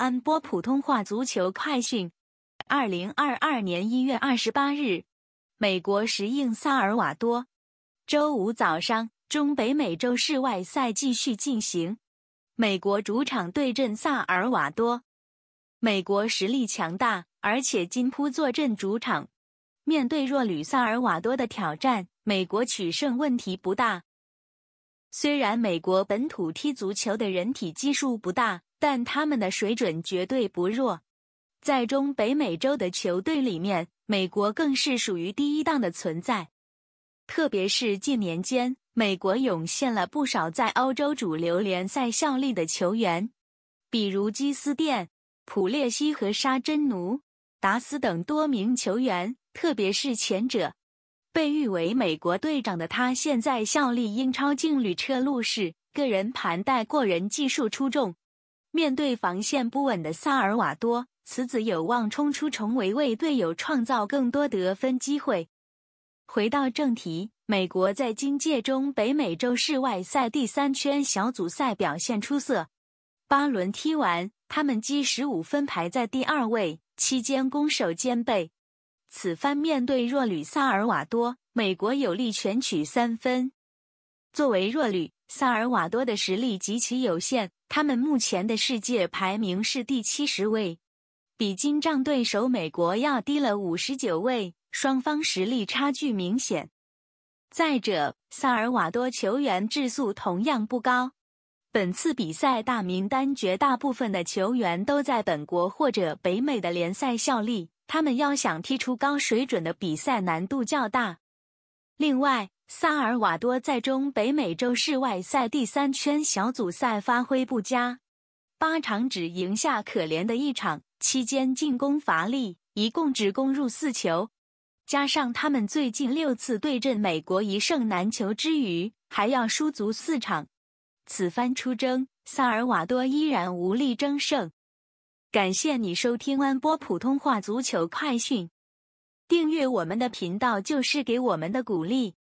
安波普通话足球快讯：二零二二年一月二十八日，美国时应萨尔瓦多。周五早上，中北美洲室外赛继续进行，美国主场对阵萨尔瓦多。美国实力强大，而且金扑坐镇主场，面对弱旅萨尔瓦多的挑战，美国取胜问题不大。虽然美国本土踢足球的人体基数不大。但他们的水准绝对不弱，在中北美洲的球队里面，美国更是属于第一档的存在。特别是近年间，美国涌现了不少在欧洲主流联赛效力的球员，比如基斯甸、普列西和沙真奴、达斯等多名球员。特别是前者，被誉为“美国队长”的他，现在效力英超劲旅车路士，个人盘带过人技术出众。面对防线不稳的萨尔瓦多，此子有望冲出重围，为队友创造更多得分机会。回到正题，美国在今届中北美洲室外赛第三圈小组赛表现出色，八轮踢完他们积十五分排在第二位，期间攻守兼备。此番面对弱旅萨尔瓦多，美国有力全取三分。作为弱旅。萨尔瓦多的实力极其有限，他们目前的世界排名是第七十位，比金帐对手美国要低了五十九位，双方实力差距明显。再者，萨尔瓦多球员质素同样不高，本次比赛大名单绝大部分的球员都在本国或者北美的联赛效力，他们要想踢出高水准的比赛难度较大。另外，萨尔瓦多在中北美洲室外赛第三圈小组赛发挥不佳，八场只赢下可怜的一场，期间进攻乏力，一共只攻入四球。加上他们最近六次对阵美国一胜难求之余，还要输足四场，此番出征，萨尔瓦多依然无力争胜。感谢你收听安波普通话足球快讯，订阅我们的频道就是给我们的鼓励。